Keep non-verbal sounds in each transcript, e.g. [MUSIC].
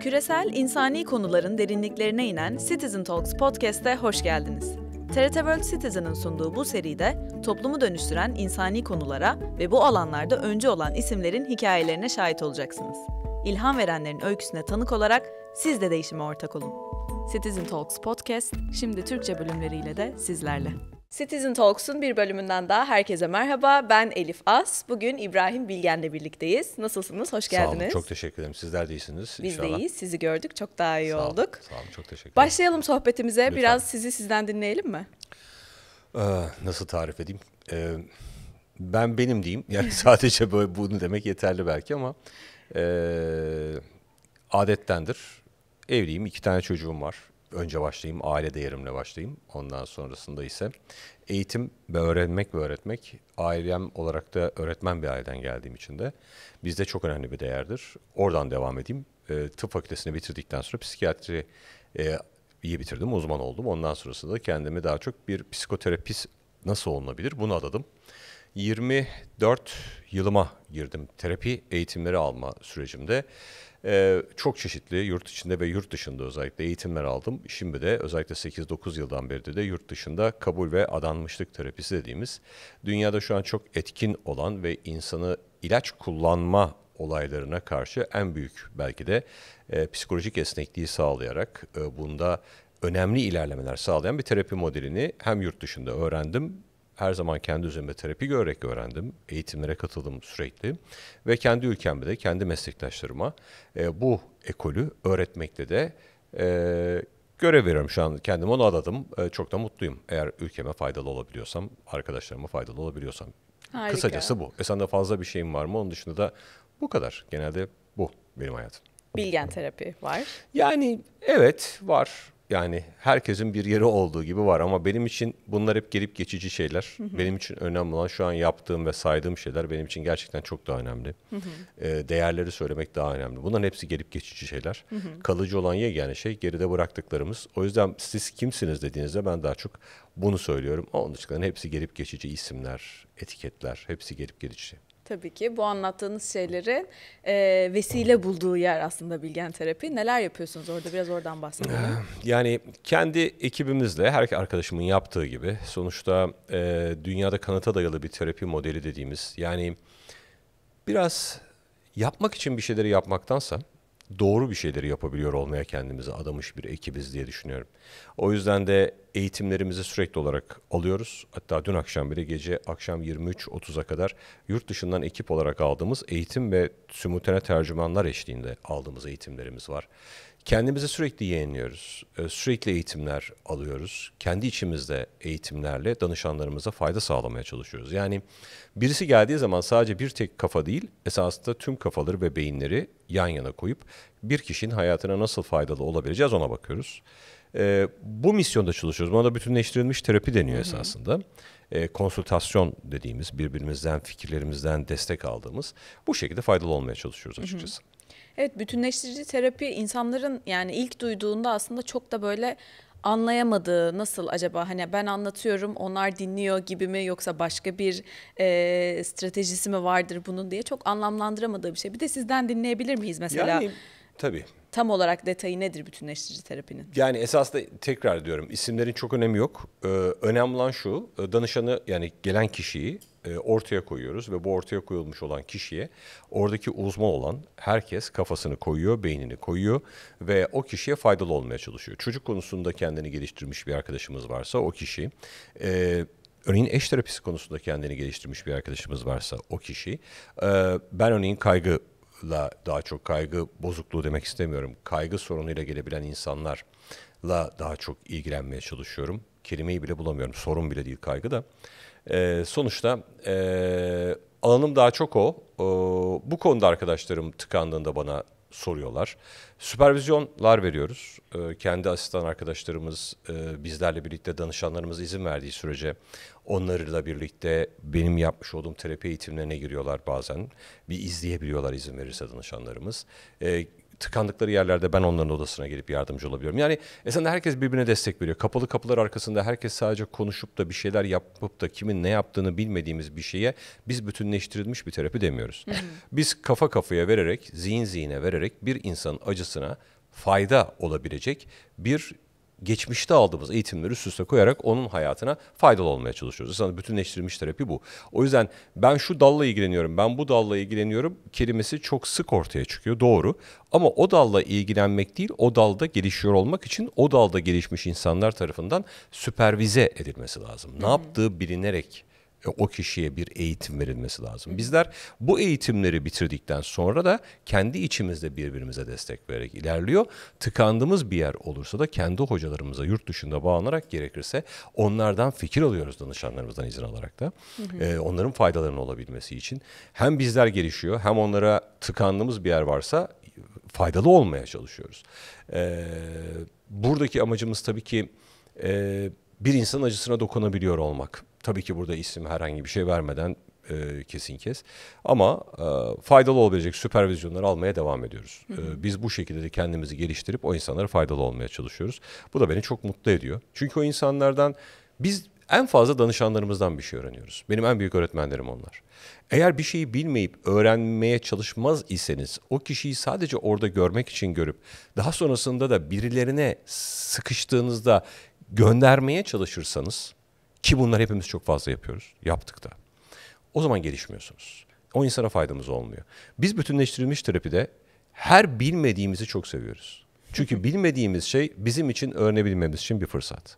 Küresel insani konuların derinliklerine inen Citizen Talks podcast'e hoş geldiniz. TRT World Citizen'ın sunduğu bu seride toplumu dönüştüren insani konulara ve bu alanlarda önce olan isimlerin hikayelerine şahit olacaksınız. İlham verenlerin öyküsüne tanık olarak siz de değişime ortak olun. Citizen Talks Podcast şimdi Türkçe bölümleriyle de sizlerle. Citizen Talks'un bir bölümünden daha herkese merhaba. Ben Elif As. Bugün İbrahim Bilgen'le birlikteyiz. Nasılsınız? Hoş geldiniz. Sağ olun, çok teşekkür ederim. Sizler de iyisiniz Biz inşallah. de iyiyiz. Sizi gördük. Çok daha iyi Sağ olun, olduk. Sağ olun, çok teşekkür ederim. Başlayalım sohbetimize. Lütfen. Biraz sizi sizden dinleyelim mi? Ee, nasıl tarif edeyim? Ee, ben benim diyeyim. Yani [LAUGHS] sadece böyle bunu demek yeterli belki ama e, adettendir. Evliyim, iki tane çocuğum var önce başlayayım, aile değerimle başlayayım. Ondan sonrasında ise eğitim ve öğrenmek ve öğretmek ailem olarak da öğretmen bir aileden geldiğim için de bizde çok önemli bir değerdir. Oradan devam edeyim. E, tıp fakültesini bitirdikten sonra psikiyatri e, iyi bitirdim, uzman oldum. Ondan sonrasında da kendimi daha çok bir psikoterapist nasıl olunabilir bunu adadım. 24 yılıma girdim terapi eğitimleri alma sürecimde. Ee, çok çeşitli yurt içinde ve yurt dışında özellikle eğitimler aldım. Şimdi de özellikle 8-9 yıldan beri de yurt dışında kabul ve adanmışlık terapisi dediğimiz dünyada şu an çok etkin olan ve insanı ilaç kullanma olaylarına karşı en büyük belki de e, psikolojik esnekliği sağlayarak e, bunda önemli ilerlemeler sağlayan bir terapi modelini hem yurt dışında öğrendim her zaman kendi üzerimde terapi görerek öğrendim. Eğitimlere katıldım sürekli. Ve kendi ülkemde de kendi meslektaşlarıma e, bu ekolü öğretmekte de e, görev veriyorum şu an. Kendimi ona adadım. E, çok da mutluyum. Eğer ülkeme faydalı olabiliyorsam, arkadaşlarıma faydalı olabiliyorsam. Harika. Kısacası bu. E sende fazla bir şeyin var mı? Onun dışında da bu kadar. Genelde bu benim hayatım. Bilgen terapi var. Yani evet var yani herkesin bir yeri olduğu gibi var ama benim için bunlar hep gelip geçici şeyler. Hı hı. Benim için önemli olan şu an yaptığım ve saydığım şeyler benim için gerçekten çok daha önemli. Hı hı. E, değerleri söylemek daha önemli. Bunların hepsi gelip geçici şeyler. Hı hı. Kalıcı olan yegane şey geride bıraktıklarımız. O yüzden siz kimsiniz dediğinizde ben daha çok bunu söylüyorum. Onun dışında hepsi gelip geçici isimler, etiketler hepsi gelip geçici. Tabii ki bu anlattığınız şeylerin e, vesile bulduğu yer aslında Bilgen Terapi. Neler yapıyorsunuz orada biraz oradan bahsedelim. Ee, yani kendi ekibimizle her arkadaşımın yaptığı gibi sonuçta e, dünyada kanıta dayalı bir terapi modeli dediğimiz yani biraz yapmak için bir şeyleri yapmaktansa doğru bir şeyleri yapabiliyor olmaya kendimize adamış bir ekibiz diye düşünüyorum. O yüzden de eğitimlerimizi sürekli olarak alıyoruz. Hatta dün akşam bile gece akşam 23.30'a kadar yurt dışından ekip olarak aldığımız eğitim ve simultane tercümanlar eşliğinde aldığımız eğitimlerimiz var. Kendimizi sürekli yeğenliyoruz. Ee, sürekli eğitimler alıyoruz. Kendi içimizde eğitimlerle danışanlarımıza fayda sağlamaya çalışıyoruz. Yani birisi geldiği zaman sadece bir tek kafa değil, esasında tüm kafaları ve beyinleri yan yana koyup bir kişinin hayatına nasıl faydalı olabileceğiz ona bakıyoruz. Ee, bu misyonda çalışıyoruz. Buna da bütünleştirilmiş terapi deniyor esasında. E, konsültasyon dediğimiz birbirimizden, fikirlerimizden destek aldığımız bu şekilde faydalı olmaya çalışıyoruz açıkçası. Hı-hı. Evet bütünleştirici terapi insanların yani ilk duyduğunda aslında çok da böyle anlayamadığı nasıl acaba hani ben anlatıyorum onlar dinliyor gibi mi yoksa başka bir e, stratejisi mi vardır bunun diye çok anlamlandıramadığı bir şey. Bir de sizden dinleyebilir miyiz mesela? Yani tabii. Tam olarak detayı nedir bütünleştirici terapinin? Yani esas da tekrar diyorum isimlerin çok önemi yok. Ee, önemli olan şu danışanı yani gelen kişiyi e, ortaya koyuyoruz ve bu ortaya koyulmuş olan kişiye oradaki uzman olan herkes kafasını koyuyor, beynini koyuyor ve o kişiye faydalı olmaya çalışıyor. Çocuk konusunda kendini geliştirmiş bir arkadaşımız varsa o kişi e, Örneğin eş terapisi konusunda kendini geliştirmiş bir arkadaşımız varsa o kişi, e, ben örneğin kaygıla daha çok kaygı bozukluğu demek istemiyorum. Kaygı sorunuyla gelebilen insanlarla daha çok ilgilenmeye çalışıyorum. Kelimeyi bile bulamıyorum. Sorun bile değil kaygı da. E, sonuçta e, alanım daha çok o. E, bu konuda arkadaşlarım tıkandığında bana soruyorlar. Süpervizyonlar veriyoruz. E, kendi asistan arkadaşlarımız e, bizlerle birlikte danışanlarımız izin verdiği sürece onlarla birlikte benim yapmış olduğum terapi eğitimlerine giriyorlar bazen. Bir izleyebiliyorlar izin verirse danışanlarımız. E, tıkandıkları yerlerde ben onların odasına gelip yardımcı olabiliyorum. Yani esasında herkes birbirine destek veriyor. Kapalı kapılar arkasında herkes sadece konuşup da bir şeyler yapıp da kimin ne yaptığını bilmediğimiz bir şeye biz bütünleştirilmiş bir terapi demiyoruz. Biz kafa kafaya vererek, zihin zihine vererek bir insanın acısına fayda olabilecek bir geçmişte aldığımız eğitimleri üst üste koyarak onun hayatına faydalı olmaya çalışıyoruz. Aslında bütünleştirilmiş terapi bu. O yüzden ben şu dalla ilgileniyorum, ben bu dalla ilgileniyorum kelimesi çok sık ortaya çıkıyor doğru. Ama o dalla ilgilenmek değil, o dalda gelişiyor olmak için o dalda gelişmiş insanlar tarafından süpervize edilmesi lazım. Ne yaptığı bilinerek e, o kişiye bir eğitim verilmesi lazım. Bizler bu eğitimleri bitirdikten sonra da kendi içimizde birbirimize destek vererek ilerliyor. Tıkandığımız bir yer olursa da kendi hocalarımıza yurt dışında bağlanarak gerekirse onlardan fikir alıyoruz danışanlarımızdan izin alarak da. Hı hı. Ee, onların faydalarının olabilmesi için hem bizler gelişiyor hem onlara tıkandığımız bir yer varsa faydalı olmaya çalışıyoruz. Ee, buradaki amacımız tabii ki e, bir insanın acısına dokunabiliyor olmak Tabii ki burada isim herhangi bir şey vermeden e, kesin kes. Ama e, faydalı olabilecek süpervizyonları almaya devam ediyoruz. Hı hı. E, biz bu şekilde de kendimizi geliştirip o insanlara faydalı olmaya çalışıyoruz. Bu da beni çok mutlu ediyor. Çünkü o insanlardan biz en fazla danışanlarımızdan bir şey öğreniyoruz. Benim en büyük öğretmenlerim onlar. Eğer bir şeyi bilmeyip öğrenmeye çalışmaz iseniz o kişiyi sadece orada görmek için görüp daha sonrasında da birilerine sıkıştığınızda göndermeye çalışırsanız ki bunlar hepimiz çok fazla yapıyoruz. Yaptık da. O zaman gelişmiyorsunuz. O insana faydamız olmuyor. Biz bütünleştirilmiş terapide her bilmediğimizi çok seviyoruz. Çünkü bilmediğimiz şey bizim için öğrenebilmemiz için bir fırsat.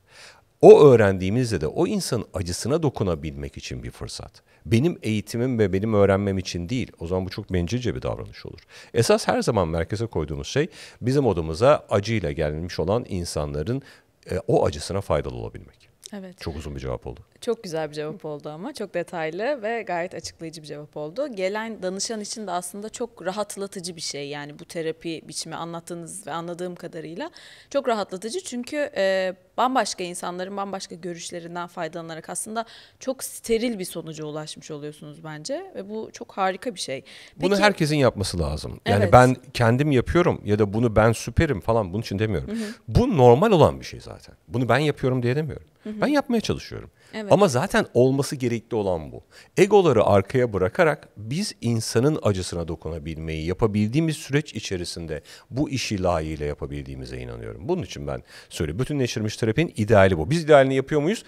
O öğrendiğimizde de o insanın acısına dokunabilmek için bir fırsat. Benim eğitimim ve benim öğrenmem için değil. O zaman bu çok bencilce bir davranış olur. Esas her zaman merkeze koyduğumuz şey bizim odamıza acıyla gelmiş olan insanların e, o acısına faydalı olabilmek. Evet. Çok uzun bir cevap oldu. Çok güzel bir cevap oldu ama çok detaylı ve gayet açıklayıcı bir cevap oldu. Gelen danışan için de aslında çok rahatlatıcı bir şey yani bu terapi biçimi anlattığınız ve anladığım kadarıyla çok rahatlatıcı çünkü e, bambaşka insanların bambaşka görüşlerinden faydalanarak aslında çok steril bir sonuca ulaşmış oluyorsunuz bence ve bu çok harika bir şey. Peki, bunu herkesin yapması lazım. Yani evet. ben kendim yapıyorum ya da bunu ben süperim falan bunun için demiyorum. Hı hı. Bu normal olan bir şey zaten. Bunu ben yapıyorum diye demiyorum. Hı hı. Ben yapmaya çalışıyorum. Evet. Ama zaten olması gerekli olan bu. Egoları arkaya bırakarak biz insanın acısına dokunabilmeyi yapabildiğimiz süreç içerisinde bu işi layığıyla yapabildiğimize inanıyorum. Bunun için ben söyle bütünleştirilmiş terapinin ideali bu. Biz idealini yapıyor muyuz?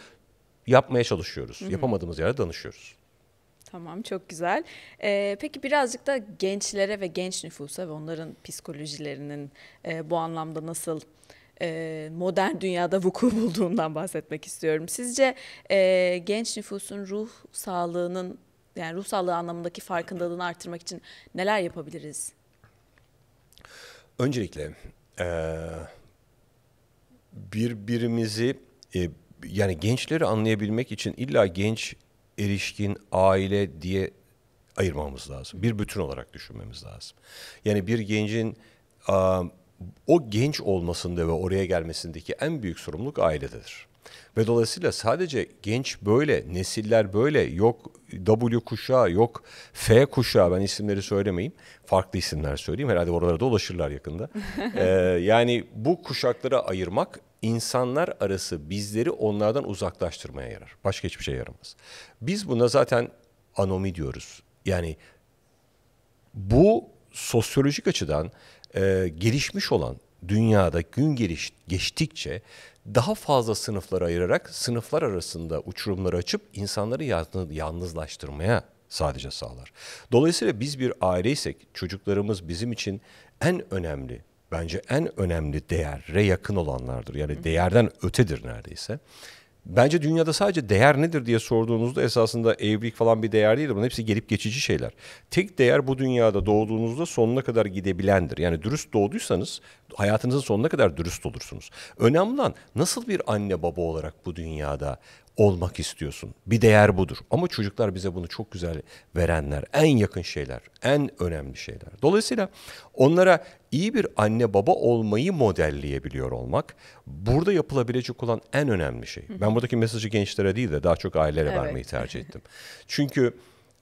Yapmaya çalışıyoruz. Hı hı. Yapamadığımız yerde danışıyoruz. Tamam çok güzel. Ee, peki birazcık da gençlere ve genç nüfusa ve onların psikolojilerinin e, bu anlamda nasıl e, modern dünyada vuku [LAUGHS] bulduğundan bahsetmek istiyorum. Sizce e, genç nüfusun ruh sağlığının yani ruh sağlığı anlamındaki farkındalığını artırmak için neler yapabiliriz? Öncelikle e, birbirimizi e, yani gençleri anlayabilmek için illa genç, erişkin, aile diye ayırmamız lazım. Bir bütün olarak düşünmemiz lazım. Yani bir gencin a, o genç olmasında ve oraya gelmesindeki en büyük sorumluluk ailededir. Ve dolayısıyla sadece genç böyle, nesiller böyle, yok W kuşağı, yok F kuşağı ben isimleri söylemeyeyim. Farklı isimler söyleyeyim. Herhalde oralara da ulaşırlar yakında. [LAUGHS] ee, yani bu kuşaklara ayırmak insanlar arası bizleri onlardan uzaklaştırmaya yarar. Başka hiçbir şey yaramaz. Biz buna zaten anomi diyoruz. Yani bu sosyolojik açıdan e, gelişmiş olan dünyada gün geliş, geçtikçe daha fazla sınıflara ayırarak sınıflar arasında uçurumları açıp insanları yalnızlaştırmaya sadece sağlar. Dolayısıyla biz bir aileysek çocuklarımız bizim için en önemli bence en önemli değere yakın olanlardır. Yani değerden ötedir neredeyse. Bence dünyada sadece değer nedir diye sorduğunuzda esasında evlilik falan bir değer değil. Bunun hepsi gelip geçici şeyler. Tek değer bu dünyada doğduğunuzda sonuna kadar gidebilendir. Yani dürüst doğduysanız hayatınızın sonuna kadar dürüst olursunuz. Önemli olan nasıl bir anne baba olarak bu dünyada olmak istiyorsun. Bir değer budur. Ama çocuklar bize bunu çok güzel verenler, en yakın şeyler, en önemli şeyler. Dolayısıyla onlara iyi bir anne baba olmayı modelleyebiliyor olmak burada yapılabilecek olan en önemli şey. Ben buradaki mesajı gençlere değil de daha çok ailelere evet. vermeyi tercih ettim. Çünkü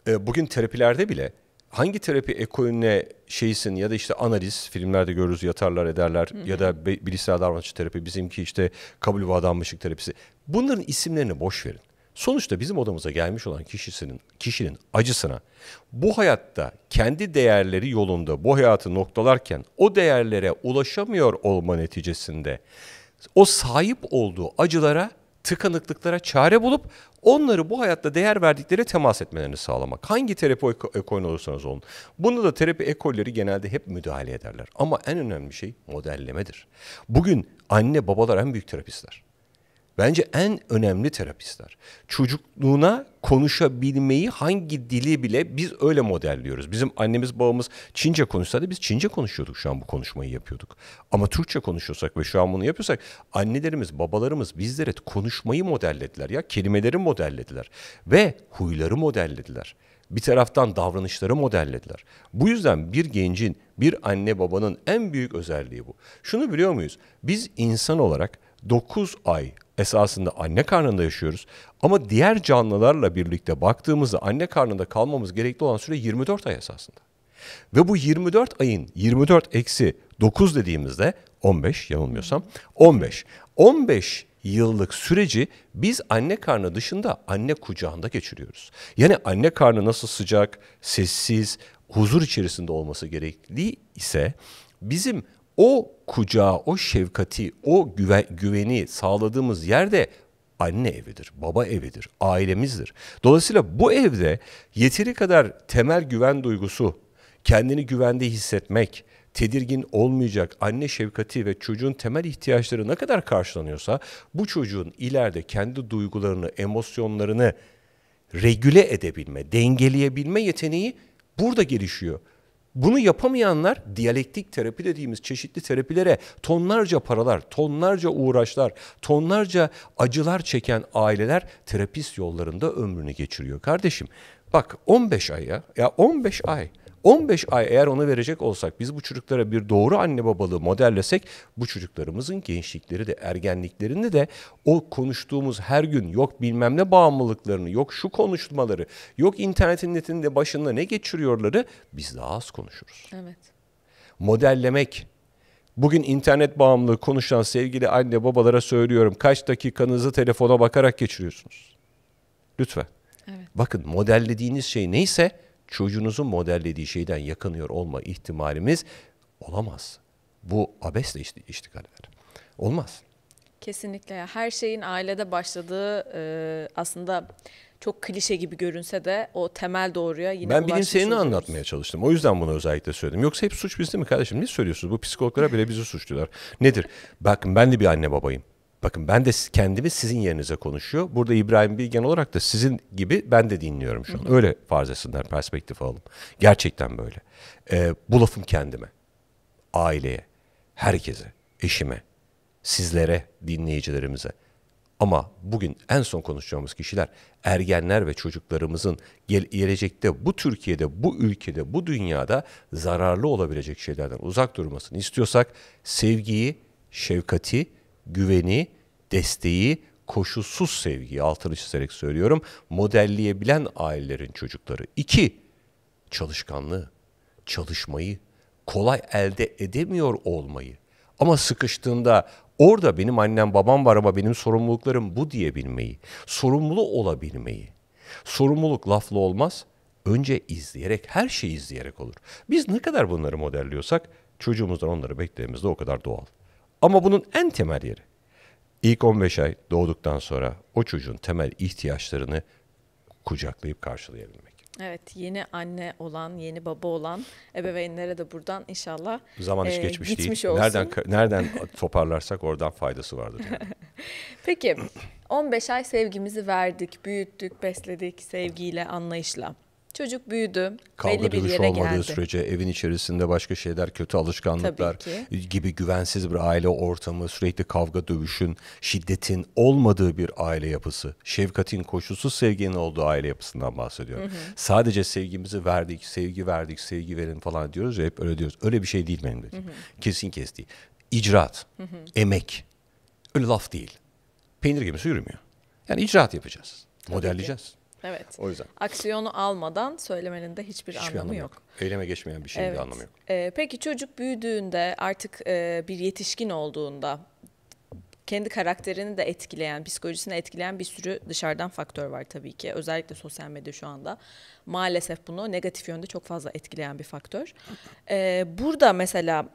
e, bugün terapilerde bile hangi terapi ekolüne şeysin ya da işte analiz filmlerde görürüz yatarlar ederler ya da bilişsel davranışçı terapi bizimki işte kabul ve adanmışlık terapisi Bunların isimlerini boş verin. Sonuçta bizim odamıza gelmiş olan kişisinin kişinin acısına bu hayatta kendi değerleri yolunda bu hayatı noktalarken o değerlere ulaşamıyor olma neticesinde o sahip olduğu acılara, tıkanıklıklara çare bulup onları bu hayatta değer verdikleri temas etmelerini sağlamak. Hangi terapi ekolü olursanız olun. Bunda da terapi ekolleri genelde hep müdahale ederler. Ama en önemli şey modellemedir. Bugün anne babalar en büyük terapistler. Bence en önemli terapistler. Çocukluğuna konuşabilmeyi hangi dili bile biz öyle modelliyoruz. Bizim annemiz babamız Çince konuşsaydı biz Çince konuşuyorduk şu an bu konuşmayı yapıyorduk. Ama Türkçe konuşuyorsak ve şu an bunu yapıyorsak annelerimiz babalarımız bizlere konuşmayı modellediler ya kelimeleri modellediler ve huyları modellediler bir taraftan davranışları modellediler. Bu yüzden bir gencin, bir anne babanın en büyük özelliği bu. Şunu biliyor muyuz? Biz insan olarak 9 ay esasında anne karnında yaşıyoruz. Ama diğer canlılarla birlikte baktığımızda anne karnında kalmamız gerekli olan süre 24 ay esasında. Ve bu 24 ayın 24 eksi 9 dediğimizde 15 yanılmıyorsam 15. 15 yıllık süreci biz anne karnı dışında anne kucağında geçiriyoruz. Yani anne karnı nasıl sıcak, sessiz, huzur içerisinde olması gerekli ise bizim o kucağı, o şefkati, o güveni sağladığımız yerde anne evidir, baba evidir, ailemizdir. Dolayısıyla bu evde yeteri kadar temel güven duygusu, kendini güvende hissetmek, tedirgin olmayacak anne şefkati ve çocuğun temel ihtiyaçları ne kadar karşılanıyorsa bu çocuğun ileride kendi duygularını, emosyonlarını regüle edebilme, dengeleyebilme yeteneği burada gelişiyor. Bunu yapamayanlar diyalektik terapi dediğimiz çeşitli terapilere tonlarca paralar, tonlarca uğraşlar, tonlarca acılar çeken aileler terapist yollarında ömrünü geçiriyor. Kardeşim bak 15 aya ya 15 ay 15 ay eğer onu verecek olsak biz bu çocuklara bir doğru anne babalığı modellesek bu çocuklarımızın gençlikleri de ergenliklerini de o konuştuğumuz her gün yok bilmem ne bağımlılıklarını yok şu konuşmaları yok internetin netinde başında ne geçiriyorları biz daha az konuşuruz. Evet. Modellemek Bugün internet bağımlılığı konuşan sevgili anne babalara söylüyorum. Kaç dakikanızı telefona bakarak geçiriyorsunuz? Lütfen. Evet. Bakın modellediğiniz şey neyse çocuğunuzun modellediği şeyden yakınıyor olma ihtimalimiz olamaz. Bu abesle iştigal eder. Olmaz. Kesinlikle. Her şeyin ailede başladığı e, aslında çok klişe gibi görünse de o temel doğruya yine Ben seni anlatmaya çalıştım. O yüzden bunu özellikle söyledim. Yoksa hep suç bizde mi kardeşim? Ne söylüyorsunuz? Bu psikologlara bile bizi suçluyorlar. Nedir? Bakın ben de bir anne babayım. Bakın ben de kendimi sizin yerinize konuşuyor. Burada İbrahim Bilgen olarak da sizin gibi ben de dinliyorum şu an. Öyle farz etsinler, perspektif alalım. Gerçekten böyle. Ee, bu lafım kendime, aileye, herkese, eşime, sizlere, dinleyicilerimize. Ama bugün en son konuşacağımız kişiler ergenler ve çocuklarımızın gel gelecekte bu Türkiye'de, bu ülkede, bu dünyada zararlı olabilecek şeylerden uzak durmasını istiyorsak sevgiyi, şefkati, güveni, desteği, koşulsuz sevgiyi altını çizerek söylüyorum modelleyebilen ailelerin çocukları. İki, çalışkanlığı, çalışmayı, kolay elde edemiyor olmayı ama sıkıştığında orada benim annem babam var ama benim sorumluluklarım bu diyebilmeyi, sorumlu olabilmeyi. Sorumluluk lafla olmaz, önce izleyerek, her şeyi izleyerek olur. Biz ne kadar bunları modelliyorsak çocuğumuzdan onları beklediğimizde o kadar doğal. Ama bunun en temel yeri ilk 15 ay doğduktan sonra o çocuğun temel ihtiyaçlarını kucaklayıp karşılayabilmek. Evet yeni anne olan, yeni baba olan ebeveynlere de buradan inşallah zaman hiç e, geçmiş değil. Olsun. Nereden nereden toparlarsak oradan faydası vardır. Yani. [LAUGHS] Peki 15 ay sevgimizi verdik, büyüttük, besledik sevgiyle, anlayışla. Çocuk büyüdü. Kavga belli bir yere olmadığı geldi. sürece evin içerisinde başka şeyler, kötü alışkanlıklar gibi güvensiz bir aile ortamı, sürekli kavga dövüşün, şiddetin olmadığı bir aile yapısı, şefkatin koşulsuz sevginin olduğu aile yapısından bahsediyorum. Hı hı. Sadece sevgimizi verdik, sevgi verdik, sevgi verin falan diyoruz ya hep öyle diyoruz. Öyle bir şey değil benim dediğim. Hı Kesin kes değil. İcraat, hı hı. emek, öyle laf değil. Peynir gemisi yürümüyor. Yani icraat yapacağız, modelleyeceğiz. Ki. Evet. O yüzden. Aksiyonu almadan söylemenin de hiçbir, hiçbir anlamı, anlamı yok. yok. Eyleme geçmeyen bir şeyin evet. bir anlamı yok. Ee, peki çocuk büyüdüğünde artık e, bir yetişkin olduğunda kendi karakterini de etkileyen, psikolojisini etkileyen bir sürü dışarıdan faktör var tabii ki. Özellikle sosyal medya şu anda maalesef bunu negatif yönde çok fazla etkileyen bir faktör. Ee, burada mesela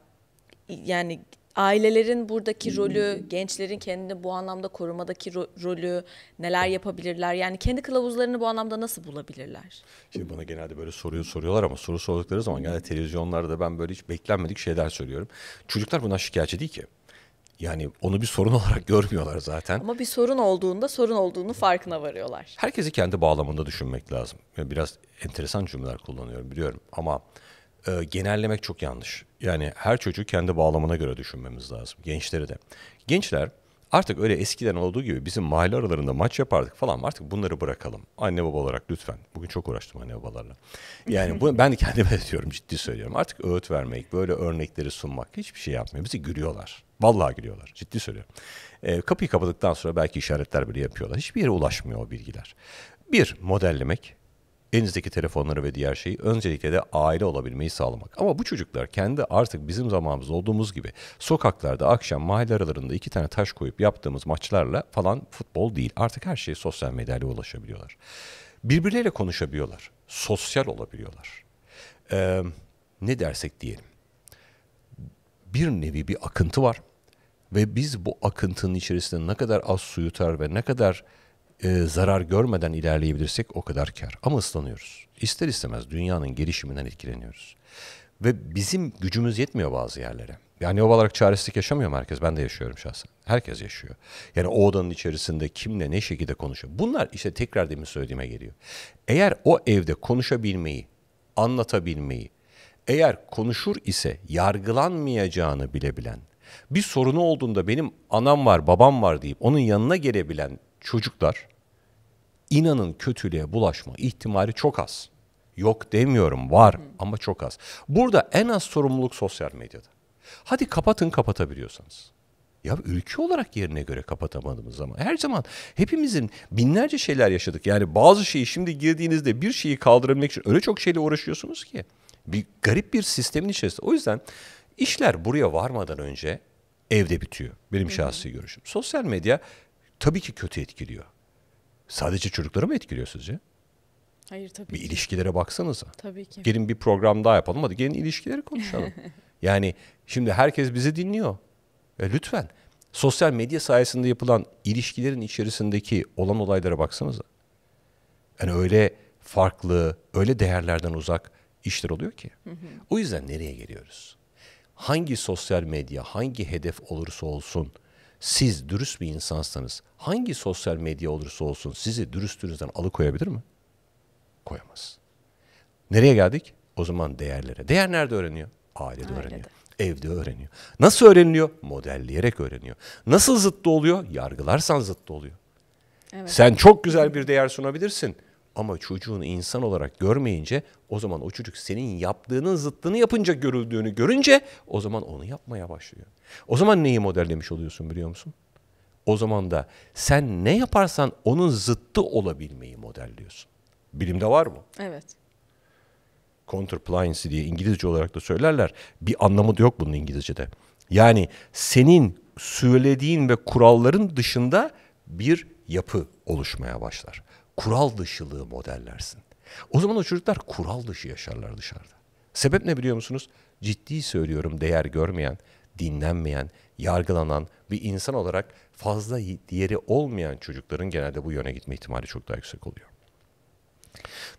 yani Ailelerin buradaki hmm. rolü, gençlerin kendini bu anlamda korumadaki ro rolü, neler yapabilirler? Yani kendi kılavuzlarını bu anlamda nasıl bulabilirler? Şimdi bana genelde böyle soruyu soruyorlar ama soru sordukları zaman genelde televizyonlarda ben böyle hiç beklenmedik şeyler söylüyorum. Çocuklar bundan şikayetçi değil ki. Yani onu bir sorun [LAUGHS] olarak görmüyorlar zaten. Ama bir sorun olduğunda sorun olduğunu farkına varıyorlar. Herkesi kendi bağlamında düşünmek lazım. Biraz enteresan cümleler kullanıyorum biliyorum ama e, genellemek çok yanlış. Yani her çocuğu kendi bağlamına göre düşünmemiz lazım. Gençleri de. Gençler artık öyle eskiden olduğu gibi bizim mahalle aralarında maç yapardık falan artık bunları bırakalım. Anne baba olarak lütfen. Bugün çok uğraştım anne babalarla. Yani bu, ben de kendime diyorum ciddi söylüyorum. Artık öğüt vermek, böyle örnekleri sunmak hiçbir şey yapmıyor. Bizi gülüyorlar. Vallahi gülüyorlar. Ciddi söylüyorum. E, kapıyı kapadıktan sonra belki işaretler bile yapıyorlar. Hiçbir yere ulaşmıyor o bilgiler. Bir, modellemek elinizdeki telefonları ve diğer şeyi öncelikle de aile olabilmeyi sağlamak. Ama bu çocuklar kendi artık bizim zamanımız olduğumuz gibi sokaklarda akşam mahalle aralarında iki tane taş koyup yaptığımız maçlarla falan futbol değil. Artık her şeyi sosyal medyayla ulaşabiliyorlar. Birbirleriyle konuşabiliyorlar. Sosyal olabiliyorlar. Ee, ne dersek diyelim. Bir nevi bir akıntı var ve biz bu akıntının içerisinde ne kadar az su yutar ve ne kadar e, zarar görmeden ilerleyebilirsek o kadar kar. Ama ıslanıyoruz. İster istemez dünyanın gelişiminden etkileniyoruz. Ve bizim gücümüz yetmiyor bazı yerlere. Yani o olarak çaresizlik yaşamıyor mu herkes? Ben de yaşıyorum şahsen. Herkes yaşıyor. Yani o odanın içerisinde kimle ne şekilde konuşuyor. Bunlar işte tekrar demin söylediğime geliyor. Eğer o evde konuşabilmeyi, anlatabilmeyi, eğer konuşur ise yargılanmayacağını bilebilen, bir sorunu olduğunda benim anam var, babam var deyip onun yanına gelebilen çocuklar inanın kötülüğe bulaşma ihtimali çok az. Yok demiyorum var ama çok az. Burada en az sorumluluk sosyal medyada. Hadi kapatın kapatabiliyorsanız. Ya ülke olarak yerine göre kapatamadığımız zaman her zaman hepimizin binlerce şeyler yaşadık. Yani bazı şeyi şimdi girdiğinizde bir şeyi kaldırabilmek için öyle çok şeyle uğraşıyorsunuz ki. Bir garip bir sistemin içerisinde. O yüzden işler buraya varmadan önce evde bitiyor. Benim şahsi görüşüm. Sosyal medya tabii ki kötü etkiliyor sadece çocukları mı etkiliyor sizce? Hayır tabii Bir ki. ilişkilere baksanıza. Tabii ki. Gelin bir program daha yapalım. Hadi gelin ilişkileri konuşalım. [LAUGHS] yani şimdi herkes bizi dinliyor. E, lütfen. Sosyal medya sayesinde yapılan ilişkilerin içerisindeki olan olaylara baksanıza. Yani öyle farklı, öyle değerlerden uzak işler oluyor ki. O yüzden nereye geliyoruz? Hangi sosyal medya, hangi hedef olursa olsun siz dürüst bir insansanız hangi sosyal medya olursa olsun sizi dürüstlüğünüzden alıkoyabilir mi? Koyamaz. Nereye geldik? O zaman değerlere. Değer nerede öğreniyor? Ailede, Ailede. öğreniyor. Evde öğreniyor. Nasıl öğreniliyor? Modelleyerek öğreniyor. Nasıl zıttı oluyor? Yargılarsan zıttı oluyor. Evet. Sen çok güzel bir değer sunabilirsin. Ama çocuğunu insan olarak görmeyince o zaman o çocuk senin yaptığının zıttını yapınca görüldüğünü görünce o zaman onu yapmaya başlıyor. O zaman neyi modellemiş oluyorsun biliyor musun? O zaman da sen ne yaparsan onun zıttı olabilmeyi modelliyorsun. Bilimde var mı? Evet. Counterpliance diye İngilizce olarak da söylerler. Bir anlamı da yok bunun İngilizce'de. Yani senin söylediğin ve kuralların dışında bir yapı oluşmaya başlar kural dışılığı modellersin. O zaman o çocuklar kural dışı yaşarlar dışarıda. Sebep ne biliyor musunuz? Ciddi söylüyorum değer görmeyen, dinlenmeyen, yargılanan bir insan olarak fazla diğeri olmayan çocukların genelde bu yöne gitme ihtimali çok daha yüksek oluyor.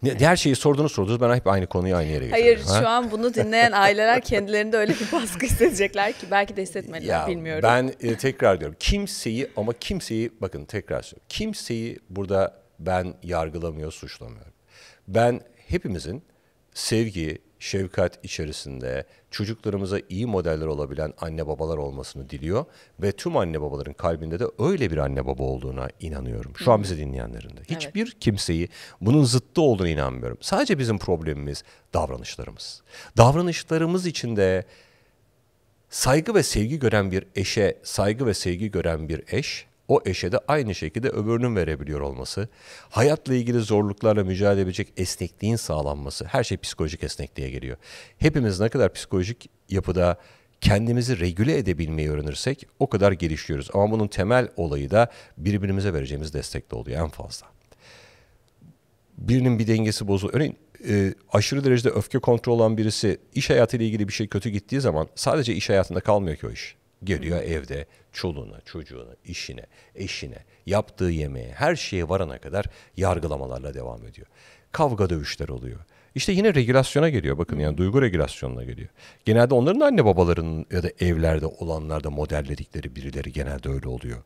Ne, her şeyi sordunuz sordunuz ben hep aynı konuyu aynı yere Hayır ha? şu an bunu dinleyen aileler kendilerinde öyle bir baskı hissedecekler ki belki de hissetmediler ya, bilmiyorum. Ben e, tekrar diyorum kimseyi ama kimseyi bakın tekrar söylüyorum kimseyi burada ben yargılamıyor, suçlamıyorum. Ben hepimizin sevgi, şefkat içerisinde çocuklarımıza iyi modeller olabilen anne babalar olmasını diliyor ve tüm anne babaların kalbinde de öyle bir anne baba olduğuna inanıyorum. Şu an bizi dinleyenlerin de. Hiçbir evet. kimseyi bunun zıttı olduğuna inanmıyorum. Sadece bizim problemimiz davranışlarımız. Davranışlarımız içinde saygı ve sevgi gören bir eşe, saygı ve sevgi gören bir eş o eşe de aynı şekilde öbürünün verebiliyor olması, hayatla ilgili zorluklarla mücadele edecek esnekliğin sağlanması, her şey psikolojik esnekliğe geliyor. Hepimiz ne kadar psikolojik yapıda kendimizi regüle edebilmeyi öğrenirsek o kadar gelişiyoruz. Ama bunun temel olayı da birbirimize vereceğimiz destekle de oluyor en fazla. Birinin bir dengesi bozuluyor. Örneğin e, aşırı derecede öfke kontrolü olan birisi iş hayatıyla ilgili bir şey kötü gittiği zaman sadece iş hayatında kalmıyor ki o iş. Geliyor evde, çoluğuna, çocuğuna, işine, eşine, yaptığı yemeğe, her şeye varana kadar yargılamalarla devam ediyor. Kavga dövüşler oluyor. İşte yine regülasyona geliyor. Bakın yani duygu regülasyonuna geliyor. Genelde onların anne babaların ya da evlerde olanlarda modelledikleri birileri genelde öyle oluyor.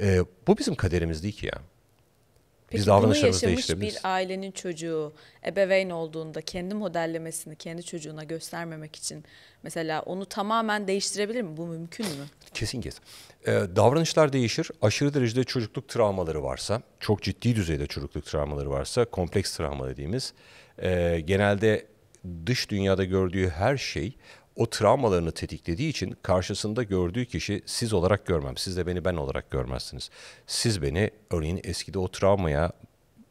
Ee, bu bizim kaderimiz değil ki ya. Peki Biz bunu yaşamış bir ailenin çocuğu ebeveyn olduğunda kendi modellemesini kendi çocuğuna göstermemek için mesela onu tamamen değiştirebilir mi? Bu mümkün mü? Kesin kesin. Ee, davranışlar değişir. Aşırı derecede çocukluk travmaları varsa, çok ciddi düzeyde çocukluk travmaları varsa, kompleks travma dediğimiz e, genelde dış dünyada gördüğü her şey o travmalarını tetiklediği için karşısında gördüğü kişi siz olarak görmem. Siz de beni ben olarak görmezsiniz. Siz beni örneğin eskide o travmaya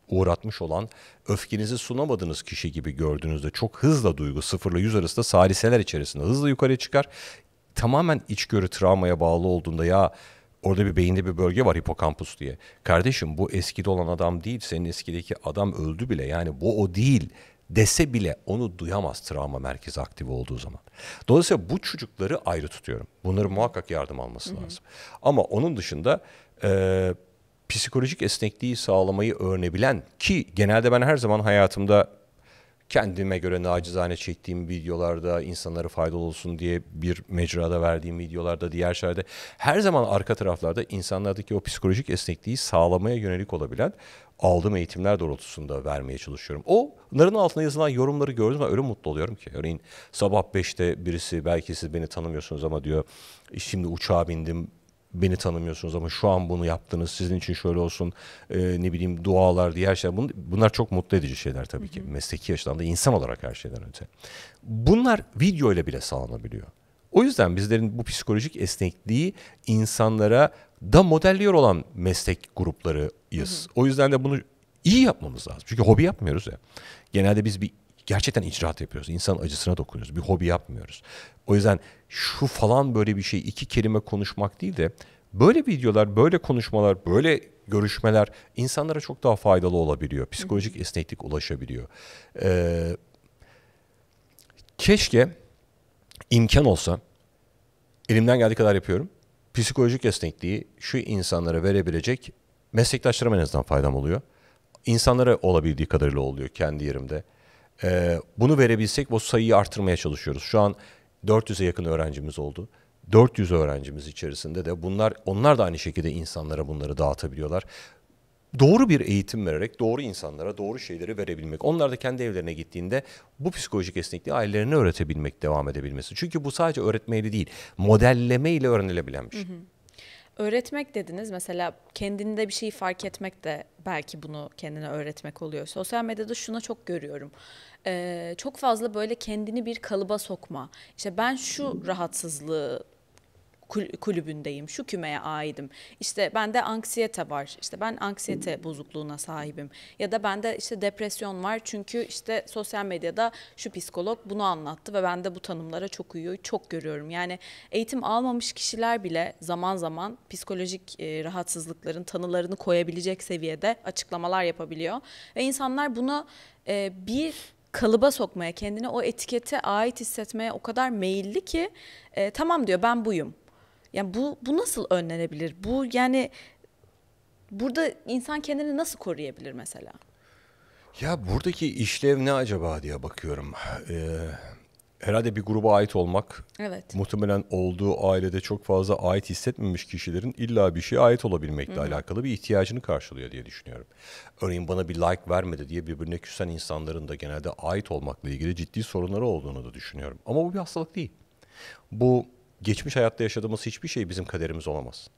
uğratmış olan öfkenizi sunamadığınız kişi gibi gördüğünüzde çok hızla duygu sıfırla yüz arasında saliseler içerisinde hızla yukarı çıkar. Tamamen içgörü travmaya bağlı olduğunda ya orada bir beyinde bir bölge var hipokampus diye. Kardeşim bu eskide olan adam değil senin eskideki adam öldü bile yani bu o değil dese bile onu duyamaz travma merkezi aktif olduğu zaman. Dolayısıyla bu çocukları ayrı tutuyorum. Bunları muhakkak yardım alması Hı-hı. lazım. Ama onun dışında e, psikolojik esnekliği sağlamayı öğrenebilen ki genelde ben her zaman hayatımda kendime göre nacizane çektiğim videolarda insanlara faydalı olsun diye bir mecrada verdiğim videolarda diğer şeylerde her zaman arka taraflarda insanlardaki o psikolojik esnekliği sağlamaya yönelik olabilen aldığım eğitimler doğrultusunda vermeye çalışıyorum. O Onların altına yazılan yorumları gördüm ve öyle mutlu oluyorum ki. Örneğin sabah 5'te birisi belki siz beni tanımıyorsunuz ama diyor şimdi uçağa bindim beni tanımıyorsunuz ama şu an bunu yaptınız sizin için şöyle olsun e, ne bileyim dualar diğer şeyler bun, bunlar çok mutlu edici şeyler tabii ki mesleki yaşamda insan olarak her şeyden öte. Bunlar video ile bile sağlanabiliyor. O yüzden bizlerin bu psikolojik esnekliği insanlara da modelliyor olan meslek gruplarıyız. Hı hı. O yüzden de bunu iyi yapmamız lazım. Çünkü hobi yapmıyoruz ya. Genelde biz bir gerçekten icraat yapıyoruz. İnsan acısına dokunuyoruz. Bir hobi yapmıyoruz. O yüzden şu falan böyle bir şey iki kelime konuşmak değil de böyle videolar, böyle konuşmalar, böyle görüşmeler insanlara çok daha faydalı olabiliyor. Psikolojik esneklik ulaşabiliyor. Ee, keşke imkan olsa elimden geldiği kadar yapıyorum. Psikolojik esnekliği şu insanlara verebilecek meslektaşlarıma en azından faydam oluyor. İnsanlara olabildiği kadarıyla oluyor kendi yerimde. Ee, bunu verebilsek bu sayıyı artırmaya çalışıyoruz. Şu an 400'e yakın öğrencimiz oldu. 400 öğrencimiz içerisinde de bunlar onlar da aynı şekilde insanlara bunları dağıtabiliyorlar. Doğru bir eğitim vererek doğru insanlara doğru şeyleri verebilmek. Onlar da kendi evlerine gittiğinde bu psikolojik esnekliği ailelerine öğretebilmek, devam edebilmesi. Çünkü bu sadece öğretmeyle değil, modelleme ile öğrenilebilen bir şey. Hı hı. Öğretmek dediniz mesela kendinde bir şeyi fark etmek de belki bunu kendine öğretmek oluyor. Sosyal medyada şuna çok görüyorum. Ee, çok fazla böyle kendini bir kalıba sokma. İşte ben şu rahatsızlığı kulübündeyim, şu kümeye aitim. İşte bende anksiyete var. İşte ben anksiyete bozukluğuna sahibim. Ya da bende işte depresyon var. Çünkü işte sosyal medyada şu psikolog bunu anlattı ve ben de bu tanımlara çok uyuyor. Çok görüyorum. Yani eğitim almamış kişiler bile zaman zaman psikolojik e, rahatsızlıkların tanılarını koyabilecek seviyede açıklamalar yapabiliyor. Ve insanlar bunu e, bir kalıba sokmaya, kendini o etikete ait hissetmeye o kadar meyilli ki e, tamam diyor ben buyum yani bu bu nasıl önlenebilir? Bu yani burada insan kendini nasıl koruyabilir mesela? Ya buradaki işlev ne acaba diye bakıyorum. Ee, herhalde bir gruba ait olmak. Evet. Muhtemelen olduğu ailede çok fazla ait hissetmemiş kişilerin illa bir şeye ait olabilmekle Hı-hı. alakalı bir ihtiyacını karşılıyor diye düşünüyorum. Örneğin bana bir like vermedi diye birbirine küsen insanların da genelde ait olmakla ilgili ciddi sorunları olduğunu da düşünüyorum. Ama bu bir hastalık değil. Bu geçmiş hayatta yaşadığımız hiçbir şey bizim kaderimiz olamaz.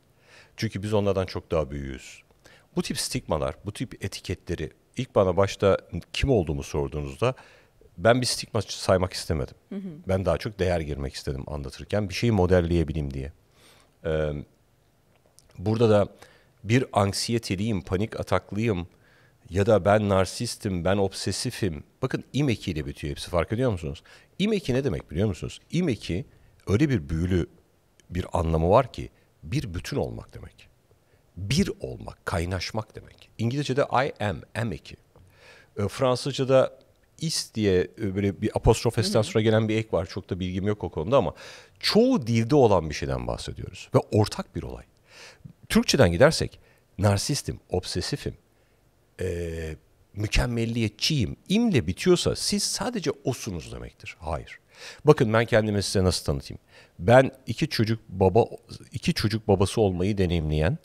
Çünkü biz onlardan çok daha büyüğüz. Bu tip stigmalar, bu tip etiketleri ilk bana başta kim olduğumu sorduğunuzda ben bir stigma saymak istemedim. Hı hı. Ben daha çok değer girmek istedim anlatırken bir şeyi modelleyebileyim diye. Ee, burada da bir anksiyeteliyim, panik ataklıyım ya da ben narsistim, ben obsesifim. Bakın IMEKI ile bitiyor hepsi fark ediyor musunuz? IMEKI ne demek biliyor musunuz? IMEKI öyle bir büyülü bir anlamı var ki bir bütün olmak demek. Bir olmak, kaynaşmak demek. İngilizce'de I am, am eki. Ee, Fransızca'da is diye e, böyle bir apostrofesten sonra gelen bir ek var. Çok da bilgim yok o konuda ama çoğu dilde olan bir şeyden bahsediyoruz. Ve ortak bir olay. Türkçeden gidersek narsistim, obsesifim, e, mükemmelliyetçiyim, imle bitiyorsa siz sadece osunuz demektir. Hayır. Bakın ben kendimi size nasıl tanıtayım. Ben iki çocuk baba iki çocuk babası olmayı deneyimleyen,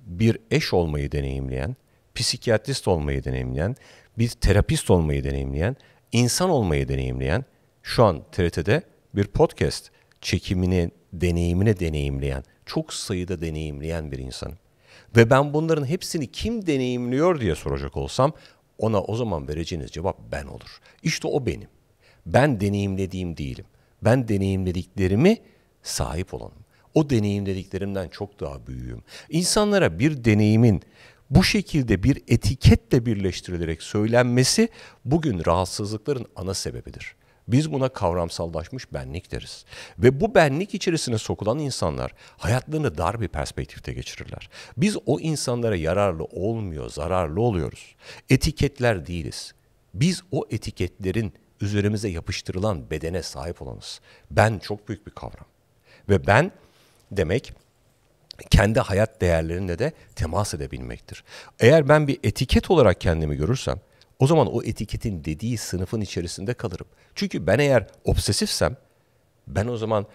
bir eş olmayı deneyimleyen, psikiyatrist olmayı deneyimleyen, bir terapist olmayı deneyimleyen, insan olmayı deneyimleyen, şu an TRT'de bir podcast çekimini, deneyimini deneyimleyen, çok sayıda deneyimleyen bir insanım. Ve ben bunların hepsini kim deneyimliyor diye soracak olsam ona o zaman vereceğiniz cevap ben olur. İşte o benim. Ben deneyimlediğim değilim. Ben deneyimlediklerimi sahip olanım. O deneyimlediklerimden çok daha büyüğüm. İnsanlara bir deneyimin bu şekilde bir etiketle birleştirilerek söylenmesi bugün rahatsızlıkların ana sebebidir. Biz buna kavramsallaşmış benlik deriz. Ve bu benlik içerisine sokulan insanlar hayatlarını dar bir perspektifte geçirirler. Biz o insanlara yararlı olmuyor, zararlı oluyoruz. Etiketler değiliz. Biz o etiketlerin üzerimize yapıştırılan bedene sahip olanız. Ben çok büyük bir kavram. Ve ben demek kendi hayat değerlerine de temas edebilmektir. Eğer ben bir etiket olarak kendimi görürsem o zaman o etiketin dediği sınıfın içerisinde kalırım. Çünkü ben eğer obsesifsem ben o zaman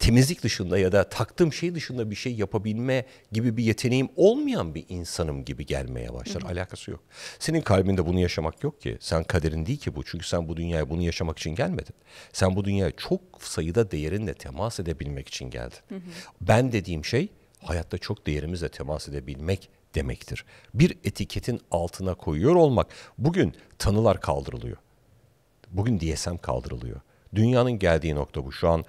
temizlik dışında ya da taktığım şey dışında bir şey yapabilme gibi bir yeteneğim olmayan bir insanım gibi gelmeye başlar. Hı hı. Alakası yok. Senin kalbinde bunu yaşamak yok ki. Sen kaderin değil ki bu. Çünkü sen bu dünyaya bunu yaşamak için gelmedin. Sen bu dünyaya çok sayıda değerinle temas edebilmek için geldin. Hı hı. Ben dediğim şey hayatta çok değerimizle temas edebilmek demektir. Bir etiketin altına koyuyor olmak. Bugün tanılar kaldırılıyor. Bugün DSM kaldırılıyor. Dünyanın geldiği nokta bu. Şu an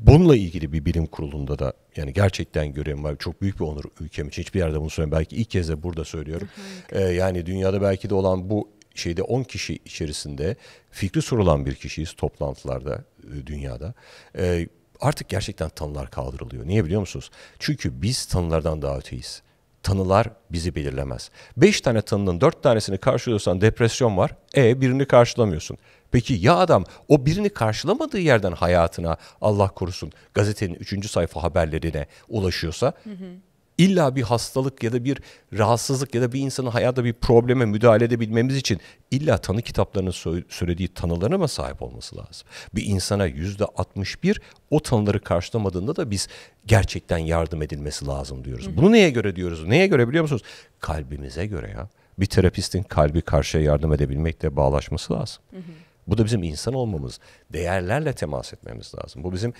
bununla ilgili bir bilim kurulunda da yani gerçekten görevim var. Çok büyük bir onur ülkem için. Hiçbir yerde bunu söylemiyorum. Belki ilk kez de burada söylüyorum. ee, yani dünyada belki de olan bu şeyde 10 kişi içerisinde fikri sorulan bir kişiyiz toplantılarda e, dünyada. Ee, artık gerçekten tanılar kaldırılıyor. Niye biliyor musunuz? Çünkü biz tanılardan daha öteyiz tanılar bizi belirlemez. Beş tane tanının dört tanesini karşılıyorsan depresyon var. E birini karşılamıyorsun. Peki ya adam o birini karşılamadığı yerden hayatına Allah korusun gazetenin üçüncü sayfa haberlerine ulaşıyorsa hı hı. İlla bir hastalık ya da bir rahatsızlık ya da bir insanın hayata bir probleme müdahale edebilmemiz için illa tanı kitaplarının söylediği tanılarına mı sahip olması lazım? Bir insana yüzde 61 o tanıları karşılamadığında da biz gerçekten yardım edilmesi lazım diyoruz. Bunu neye göre diyoruz? Neye göre biliyor musunuz? Kalbimize göre ya. Bir terapistin kalbi karşıya yardım edebilmekle bağlaşması lazım. Bu da bizim insan olmamız, değerlerle temas etmemiz lazım. Bu bizim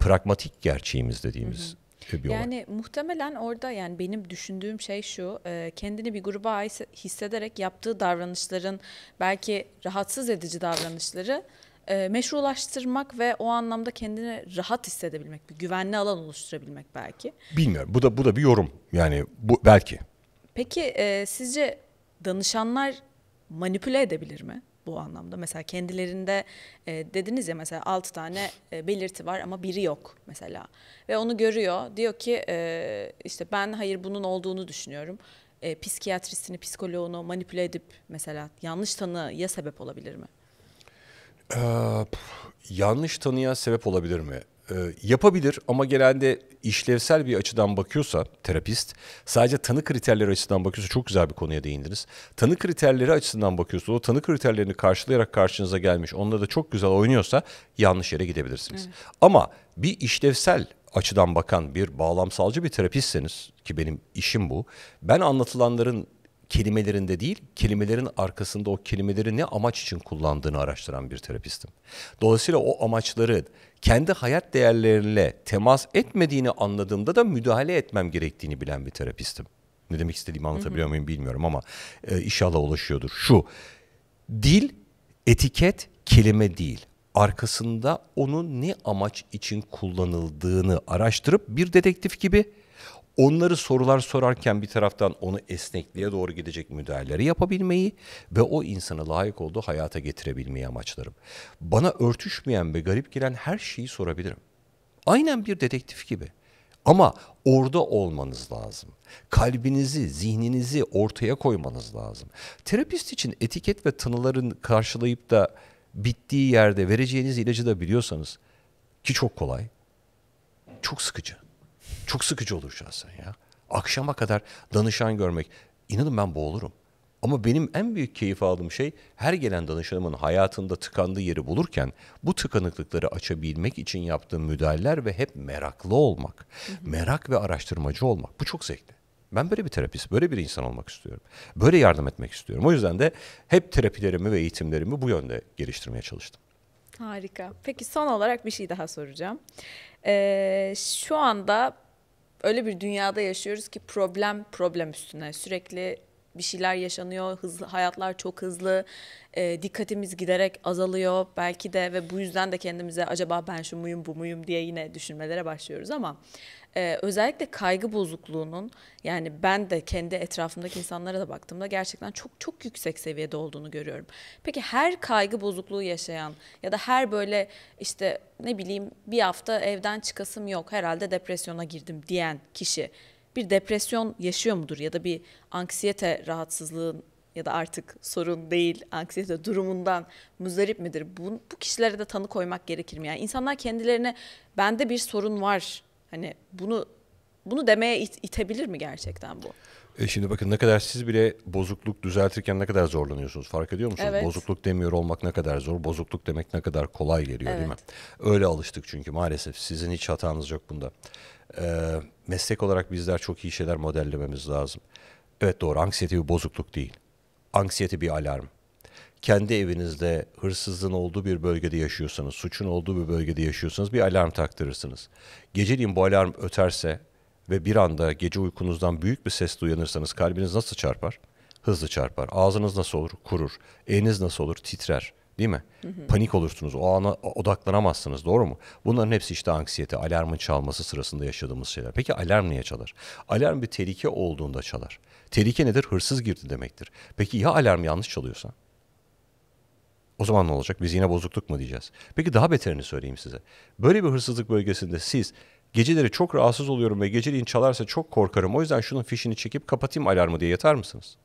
pragmatik gerçeğimiz dediğimiz bir Yani muhtemelen orada yani benim düşündüğüm şey şu e, kendini bir gruba hissederek yaptığı davranışların belki rahatsız edici davranışları e, meşrulaştırmak ve o anlamda kendini rahat hissedebilmek, bir güvenli alan oluşturabilmek belki. Bilmiyorum. Bu da bu da bir yorum. Yani bu belki. Peki e, sizce danışanlar manipüle edebilir mi? bu anlamda. Mesela kendilerinde e, dediniz ya mesela 6 tane e, belirti var ama biri yok mesela. Ve onu görüyor. Diyor ki e, işte ben hayır bunun olduğunu düşünüyorum. E, psikiyatristini, psikoloğunu manipüle edip mesela yanlış tanıya sebep olabilir mi? Ee, yanlış tanıya sebep olabilir mi? E, yapabilir ama genelde işlevsel bir açıdan bakıyorsa terapist, sadece tanı kriterleri açısından bakıyorsa çok güzel bir konuya değindiniz. Tanı kriterleri açısından bakıyorsa o tanı kriterlerini karşılayarak karşınıza gelmiş, onunla da çok güzel oynuyorsa yanlış yere gidebilirsiniz. Evet. Ama bir işlevsel açıdan bakan bir bağlamsalcı bir terapistseniz ki benim işim bu. Ben anlatılanların kelimelerinde değil, kelimelerin arkasında o kelimeleri ne amaç için kullandığını araştıran bir terapistim. Dolayısıyla o amaçları kendi hayat değerlerine temas etmediğini anladığımda da müdahale etmem gerektiğini bilen bir terapistim. Ne demek istediğimi anlatabiliyor muyum bilmiyorum ama e, inşallah ulaşıyordur. Şu, dil, etiket, kelime değil arkasında onun ne amaç için kullanıldığını araştırıp bir dedektif gibi onları sorular sorarken bir taraftan onu esnekliğe doğru gidecek müdahaleleri yapabilmeyi ve o insanı layık olduğu hayata getirebilmeyi amaçlarım. Bana örtüşmeyen ve garip gelen her şeyi sorabilirim. Aynen bir dedektif gibi. Ama orada olmanız lazım. Kalbinizi, zihninizi ortaya koymanız lazım. Terapist için etiket ve tınıların karşılayıp da bittiği yerde vereceğiniz ilacı da biliyorsanız ki çok kolay, çok sıkıcı. Çok sıkıcı olur şahsen ya. Akşama kadar danışan görmek. İnanın ben boğulurum. Ama benim en büyük keyif aldığım şey her gelen danışanımın hayatında tıkandığı yeri bulurken bu tıkanıklıkları açabilmek için yaptığım müdahaleler ve hep meraklı olmak. Merak ve araştırmacı olmak. Bu çok zevkli. Ben böyle bir terapist, böyle bir insan olmak istiyorum. Böyle yardım etmek istiyorum. O yüzden de hep terapilerimi ve eğitimlerimi bu yönde geliştirmeye çalıştım. Harika. Peki son olarak bir şey daha soracağım. Ee, şu anda öyle bir dünyada yaşıyoruz ki problem problem üstüne sürekli bir şeyler yaşanıyor. Hızlı hayatlar çok hızlı. E, dikkatimiz giderek azalıyor belki de ve bu yüzden de kendimize acaba ben şu muyum bu muyum diye yine düşünmelere başlıyoruz ama e, özellikle kaygı bozukluğunun yani ben de kendi etrafımdaki insanlara da baktığımda gerçekten çok çok yüksek seviyede olduğunu görüyorum. Peki her kaygı bozukluğu yaşayan ya da her böyle işte ne bileyim bir hafta evden çıkasım yok herhalde depresyona girdim diyen kişi bir depresyon yaşıyor mudur ya da bir anksiyete rahatsızlığın ya da artık sorun değil anksiyete durumundan muzdarip midir? Bu, bu kişilere de tanı koymak gerekir mi? Yani insanlar kendilerine bende bir sorun var Hani bunu bunu demeye it, itebilir mi gerçekten bu? E şimdi bakın ne kadar siz bile bozukluk düzeltirken ne kadar zorlanıyorsunuz fark ediyor musunuz? Evet. Bozukluk demiyor olmak ne kadar zor, bozukluk demek ne kadar kolay geliyor evet. değil mi? Öyle alıştık çünkü maalesef sizin hiç hatanız yok bunda. Ee, meslek olarak bizler çok iyi şeyler modellememiz lazım. Evet doğru anksiyete bir bozukluk değil. Anksiyete bir alarm kendi evinizde hırsızlığın olduğu bir bölgede yaşıyorsanız, suçun olduğu bir bölgede yaşıyorsanız bir alarm taktırırsınız. Geceliğin bu alarm öterse ve bir anda gece uykunuzdan büyük bir sesle uyanırsanız kalbiniz nasıl çarpar? Hızlı çarpar. Ağzınız nasıl olur? Kurur. Eliniz nasıl olur? Titrer. Değil mi? Hı hı. Panik olursunuz. O ana odaklanamazsınız. Doğru mu? Bunların hepsi işte anksiyete, alarmın çalması sırasında yaşadığımız şeyler. Peki alarm niye çalar? Alarm bir tehlike olduğunda çalar. Tehlike nedir? Hırsız girdi demektir. Peki ya alarm yanlış çalıyorsa? O zaman ne olacak? Biz yine bozukluk mu diyeceğiz? Peki daha beterini söyleyeyim size. Böyle bir hırsızlık bölgesinde siz geceleri çok rahatsız oluyorum ve geceliğin çalarsa çok korkarım. O yüzden şunun fişini çekip kapatayım alarmı diye yatar mısınız?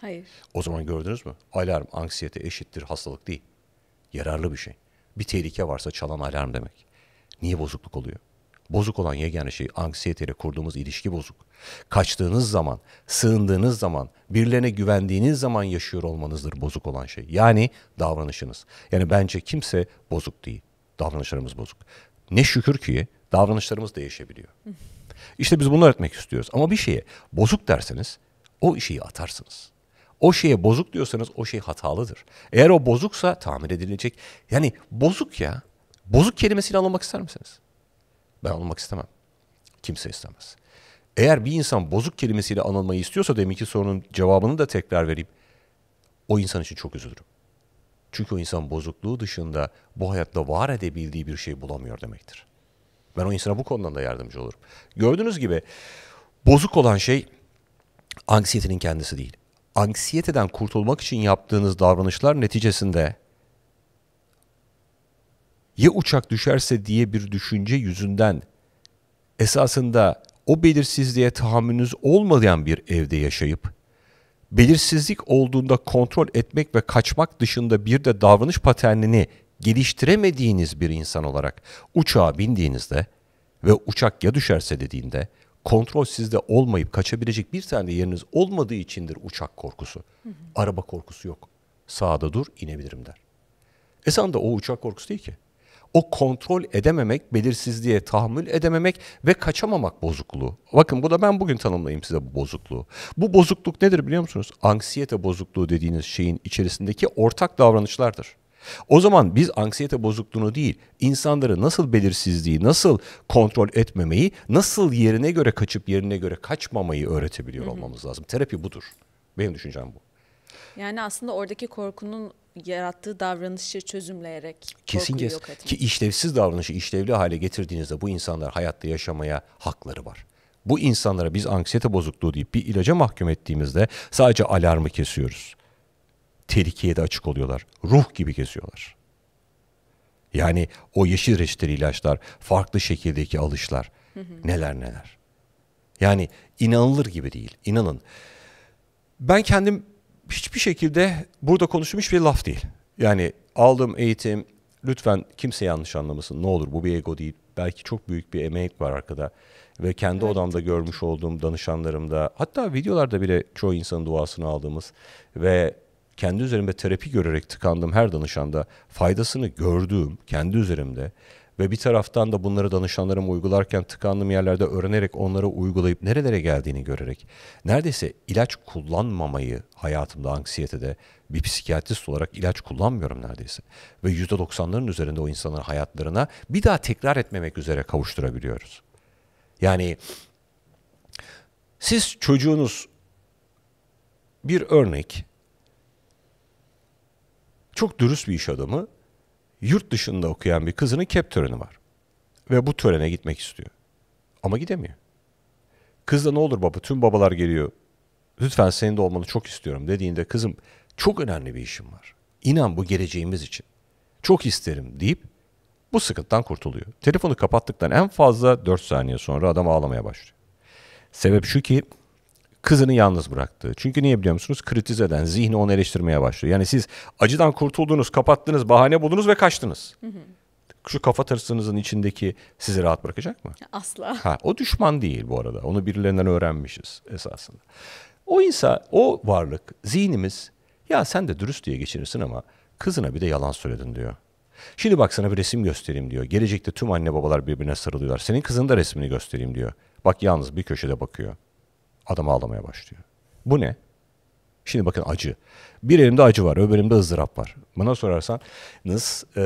Hayır. O zaman gördünüz mü? Alarm anksiyete eşittir hastalık değil. Yararlı bir şey. Bir tehlike varsa çalan alarm demek. Niye bozukluk oluyor? Bozuk olan yegane şey anksiyeteyle kurduğumuz ilişki bozuk. Kaçtığınız zaman, sığındığınız zaman, birilerine güvendiğiniz zaman yaşıyor olmanızdır bozuk olan şey. Yani davranışınız. Yani bence kimse bozuk değil. Davranışlarımız bozuk. Ne şükür ki davranışlarımız değişebiliyor. İşte biz bunu öğretmek istiyoruz. Ama bir şeye bozuk derseniz o şeyi atarsınız. O şeye bozuk diyorsanız o şey hatalıdır. Eğer o bozuksa tamir edilecek. Yani bozuk ya. Bozuk kelimesini anlamak ister misiniz? Ben anılmak istemem. Kimse istemez. Eğer bir insan bozuk kelimesiyle anılmayı istiyorsa deminki sorunun cevabını da tekrar vereyim. O insan için çok üzülürüm. Çünkü o insan bozukluğu dışında bu hayatta var edebildiği bir şey bulamıyor demektir. Ben o insana bu konudan da yardımcı olurum. Gördüğünüz gibi bozuk olan şey anksiyetenin kendisi değil. Anksiyeteden kurtulmak için yaptığınız davranışlar neticesinde ya uçak düşerse diye bir düşünce yüzünden esasında o belirsizliğe tahammülünüz olmayan bir evde yaşayıp belirsizlik olduğunda kontrol etmek ve kaçmak dışında bir de davranış paternini geliştiremediğiniz bir insan olarak uçağa bindiğinizde ve uçak ya düşerse dediğinde kontrol sizde olmayıp kaçabilecek bir tane yeriniz olmadığı içindir uçak korkusu. Hı hı. Araba korkusu yok. Sağda dur inebilirim der. Esan da o uçak korkusu değil ki o kontrol edememek, belirsizliğe tahammül edememek ve kaçamamak bozukluğu. Bakın bu da ben bugün tanımlayayım size bu bozukluğu. Bu bozukluk nedir biliyor musunuz? Anksiyete bozukluğu dediğiniz şeyin içerisindeki ortak davranışlardır. O zaman biz anksiyete bozukluğunu değil, insanları nasıl belirsizliği, nasıl kontrol etmemeyi, nasıl yerine göre kaçıp yerine göre kaçmamayı öğretebiliyor olmamız lazım. Terapi budur. Benim düşüncem bu. Yani aslında oradaki korkunun yarattığı davranışı çözümleyerek kesin kes yok etmek. ki işlevsiz davranışı işlevli hale getirdiğinizde bu insanlar hayatta yaşamaya hakları var. Bu insanlara biz anksiyete bozukluğu deyip bir ilaca mahkum ettiğimizde sadece alarmı kesiyoruz. Tehlikeye de açık oluyorlar. Ruh gibi kesiyorlar. Yani o yeşil reçeteli ilaçlar, farklı şekildeki alışlar, hı hı. neler neler. Yani inanılır gibi değil, İnanın. Ben kendim hiçbir şekilde burada konuşmuş bir laf değil. Yani aldığım eğitim lütfen kimse yanlış anlamasın ne olur bu bir ego değil. Belki çok büyük bir emek var arkada ve kendi evet. odamda görmüş olduğum danışanlarımda hatta videolarda bile çoğu insanın duasını aldığımız ve kendi üzerimde terapi görerek tıkandığım her danışanda faydasını gördüğüm kendi üzerimde ve bir taraftan da bunları danışanlarım uygularken tıkandığım yerlerde öğrenerek onları uygulayıp nerelere geldiğini görerek neredeyse ilaç kullanmamayı hayatımda anksiyetede bir psikiyatrist olarak ilaç kullanmıyorum neredeyse. Ve %90'ların üzerinde o insanların hayatlarına bir daha tekrar etmemek üzere kavuşturabiliyoruz. Yani siz çocuğunuz bir örnek çok dürüst bir iş adamı yurt dışında okuyan bir kızının kep töreni var. Ve bu törene gitmek istiyor. Ama gidemiyor. Kız da ne olur baba tüm babalar geliyor. Lütfen senin de olmanı çok istiyorum dediğinde kızım çok önemli bir işim var. İnan bu geleceğimiz için. Çok isterim deyip bu sıkıntıdan kurtuluyor. Telefonu kapattıktan en fazla 4 saniye sonra adam ağlamaya başlıyor. Sebep şu ki kızını yalnız bıraktı. Çünkü niye biliyor musunuz? Kritize eden, zihni onu eleştirmeye başlıyor. Yani siz acıdan kurtuldunuz, kapattınız, bahane buldunuz ve kaçtınız. Hı hı. Şu kafa tırsınızın içindeki sizi rahat bırakacak mı? Asla. Ha, o düşman değil bu arada. Onu birilerinden öğrenmişiz esasında. O insan, o varlık, zihnimiz ya sen de dürüst diye geçinirsin ama kızına bir de yalan söyledin diyor. Şimdi bak sana bir resim göstereyim diyor. Gelecekte tüm anne babalar birbirine sarılıyorlar. Senin kızın da resmini göstereyim diyor. Bak yalnız bir köşede bakıyor. Adam ağlamaya başlıyor. Bu ne? Şimdi bakın acı. Bir elimde acı var, öbür elimde ızdırap var. Bana sorarsanız e,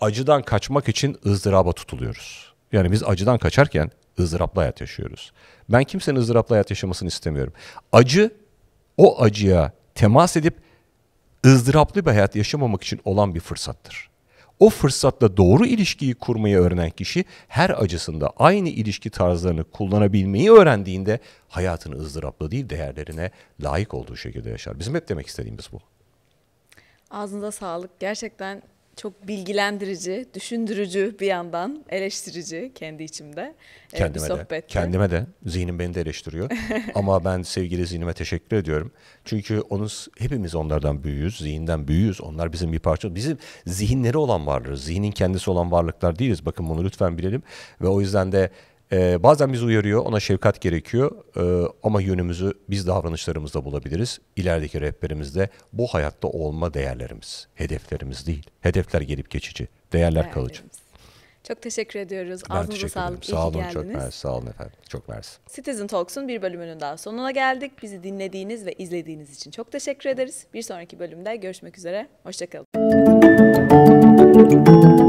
acıdan kaçmak için ızdıraba tutuluyoruz. Yani biz acıdan kaçarken ızdıraplı hayat yaşıyoruz. Ben kimsenin ızdıraplı hayat yaşamasını istemiyorum. Acı, o acıya temas edip ızdıraplı bir hayat yaşamamak için olan bir fırsattır. O fırsatla doğru ilişkiyi kurmayı öğrenen kişi her acısında aynı ilişki tarzlarını kullanabilmeyi öğrendiğinde hayatını ızdırapla değil değerlerine layık olduğu şekilde yaşar. Bizim hep demek istediğimiz bu. Ağzınıza sağlık. Gerçekten çok bilgilendirici, düşündürücü bir yandan eleştirici kendi içimde e, kendime bir sohbette. kendime de zihnim beni de eleştiriyor. [LAUGHS] Ama ben sevgili zihnime teşekkür ediyorum. Çünkü onun hepimiz onlardan büyüyüz, zihinden büyüyüz. Onlar bizim bir parça. Bizim zihinleri olan varlığız. Zihnin kendisi olan varlıklar değiliz. Bakın bunu lütfen bilelim. Ve o yüzden de ee, bazen bizi uyarıyor, ona şefkat gerekiyor ee, ama yönümüzü biz davranışlarımızda bulabiliriz. İlerideki rehberimizde bu hayatta olma değerlerimiz, hedeflerimiz değil. Hedefler gelip geçici, değerler kalıcı. Çok teşekkür ediyoruz. Ben Ağzınıza teşekkür sağlık. Ederim. sağ olun, geldiniz. çok mersi. Sağ olun efendim. Çok mersi. Citizen Talks'un bir bölümünün daha sonuna geldik. Bizi dinlediğiniz ve izlediğiniz için çok teşekkür ederiz. Bir sonraki bölümde görüşmek üzere. Hoşçakalın.